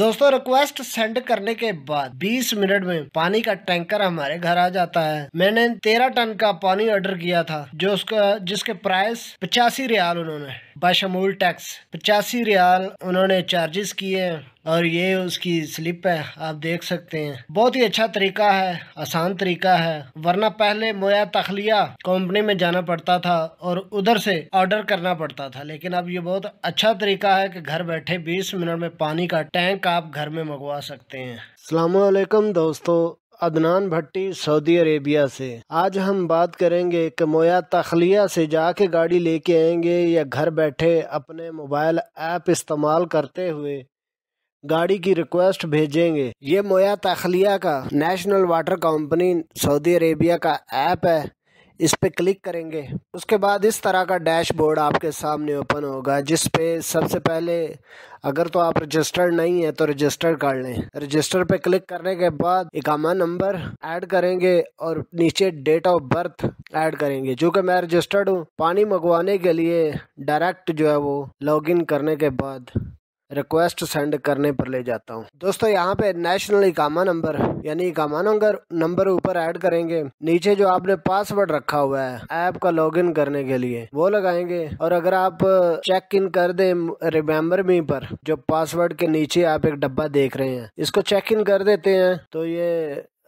दोस्तों request send करने के बाद 20 मिनट में पानी का टैंकर हमारे घर आ जाता है मैंने तेरह टन का पानी ऑर्डर किया था जो उसका जिसके प्राइस पचासी रियाल उन्होंने बशमूल टैक्स पचासी रियाल उन्होंने चार्जेस किए और ये उसकी स्लिप है आप देख सकते हैं बहुत ही अच्छा तरीका है आसान तरीका है वरना पहले मोया तखलिया कंपनी में जाना पड़ता था और उधर से ऑर्डर करना पड़ता था लेकिन अब ये बहुत अच्छा तरीका है कि घर बैठे 20 मिनट में पानी का टैंक आप घर में मंगवा सकते हैं अलैक्म दोस्तों अदनान भट्टी सऊदी अरेबिया से आज हम बात करेंगे कि मोया तखलिया से जाके गाड़ी लेके आएंगे या घर बैठे अपने मोबाइल ऐप इस्तेमाल करते हुए गाड़ी की रिक्वेस्ट भेजेंगे ये मोया तखलिया का national water company Saudi Arabia का ऐप है इस पर क्लिक करेंगे उसके बाद इस तरह का डैशबोर्ड आपके सामने ओपन होगा जिस पे सबसे पहले अगर तो आप रजिस्टर्ड नहीं है तो रजिस्टर कर लें रजिस्टर पे क्लिक करने के बाद इकामा नंबर ऐड करेंगे और नीचे डेट ऑफ बर्थ ऐड करेंगे जो कि मैं रजिस्टर्ड हूँ पानी मंगवाने के लिए डायरेक्ट जो है वो लॉगिन करने के बाद रिक्वेस्ट सेंड करने पर ले जाता हूँ दोस्तों यहाँ पे नेशनल इकामा नंबर यानी इकामा नंबर नंबर ऊपर ऐड करेंगे नीचे जो आपने पासवर्ड रखा हुआ है ऐप का लॉगिन करने के लिए वो लगाएंगे और अगर आप चेक इन कर दे रिमेम्बर मी पर जो पासवर्ड के नीचे आप एक डब्बा देख रहे हैं इसको चेक इन कर देते हैं तो ये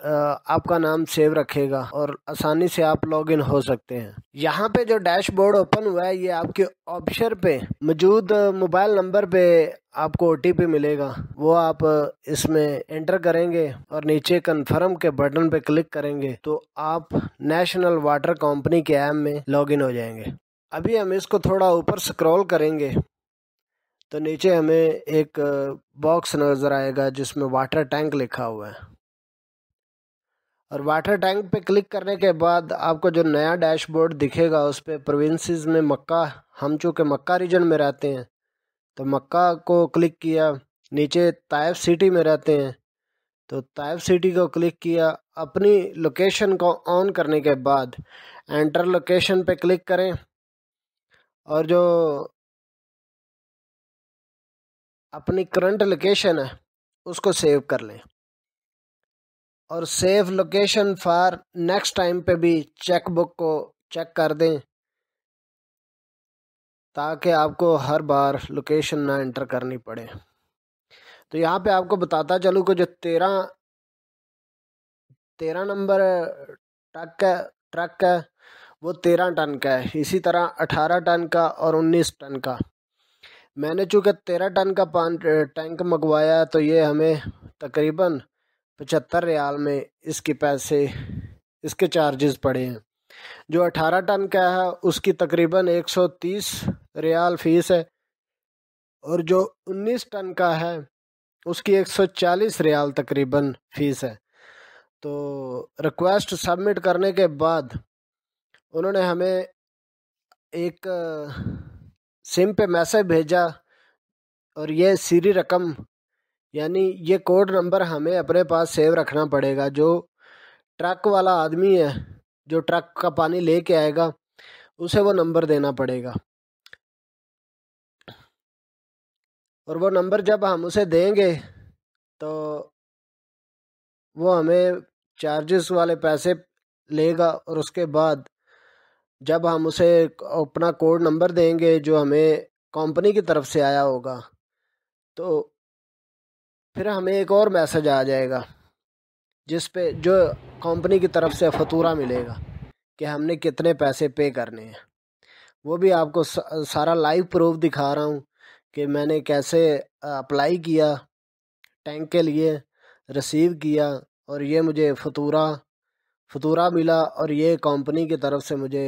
आपका नाम सेव रखेगा और आसानी से आप लॉगिन हो सकते हैं यहाँ पे जो डैशबोर्ड ओपन हुआ है ये आपके ऑप्शन पे मौजूद मोबाइल नंबर पे आपको ओ मिलेगा वो आप इसमें एंटर करेंगे और नीचे कन्फर्म के बटन पे क्लिक करेंगे तो आप नेशनल वाटर कंपनी के ऐप में लॉगिन हो जाएंगे अभी हम इसको थोड़ा ऊपर स्क्रॉल करेंगे तो नीचे हमें एक बॉक्स नज़र आएगा जिसमें वाटर टैंक लिखा हुआ है और वाटर टैंक पे क्लिक करने के बाद आपको जो नया डैशबोर्ड दिखेगा उस पर प्रोविंसेस में मक्का हम चूँकि मक्का रीजन में रहते हैं तो मक्का को क्लिक किया नीचे ताइफ सिटी में रहते हैं तो तायब सिटी को क्लिक किया अपनी लोकेशन को ऑन करने के बाद एंटर लोकेशन पे क्लिक करें और जो अपनी करंट लोकेशन है उसको सेव कर लें और save location for next time पे भी चेक बुक को चेक कर दें ताकि आपको हर बार लोकेशन ना इंटर करनी पड़े तो यहाँ पे आपको बताता चलूँ कि जो तेरह तेरह नंबर ट्रक है ट्रक है वो तेरह टन का है इसी तरह अठारह टन का और उन्नीस टन का मैंने चूँकि तेरह टन का पान टैंक मंगवाया तो ये हमें तकरीबन पचहत्तर रियाल में इसके पैसे इसके चार्जेस पड़े हैं जो अठारह टन का है उसकी तकरीबन एक सौ तीस रियाल फीस है और जो उन्नीस टन का है उसकी एक सौ चालीस रियाल तकरीबन फीस है तो रिक्वेस्ट सबमिट करने के बाद उन्होंने हमें एक सिम पे मैसेज भेजा और ये सीरी रकम यानी ये कोड नंबर हमें अपने पास सेव रखना पड़ेगा जो ट्रक वाला आदमी है जो ट्रक का पानी ले कर आएगा उसे वो नंबर देना पड़ेगा और वो नंबर जब हम उसे देंगे तो वो हमें चार्जेस वाले पैसे लेगा और उसके बाद जब हम उसे अपना कोड नंबर देंगे जो हमें कंपनी की तरफ से आया होगा तो फिर हमें एक और मैसेज आ जाएगा जिस पे जो कंपनी की तरफ से फतूरा मिलेगा कि हमने कितने पैसे पे करने हैं वो भी आपको सारा लाइव प्रूफ दिखा रहा हूँ कि मैंने कैसे अप्लाई किया टैंक के लिए रिसीव किया और ये मुझे फतूरा फतूरा मिला और ये कंपनी की तरफ से मुझे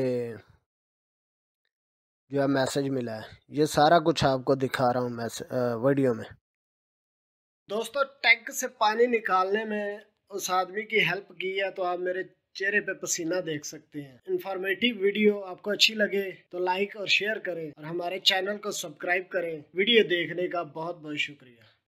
जो है मैसेज मिला है ये सारा कुछ आपको दिखा रहा हूँ मैसेज वीडियो में दोस्तों टैंक से पानी निकालने में उस आदमी की हेल्प की है तो आप मेरे चेहरे पे पसीना देख सकते हैं इंफॉर्मेटिव वीडियो आपको अच्छी लगे तो लाइक और शेयर करें और हमारे चैनल को सब्सक्राइब करें वीडियो देखने का बहुत बहुत शुक्रिया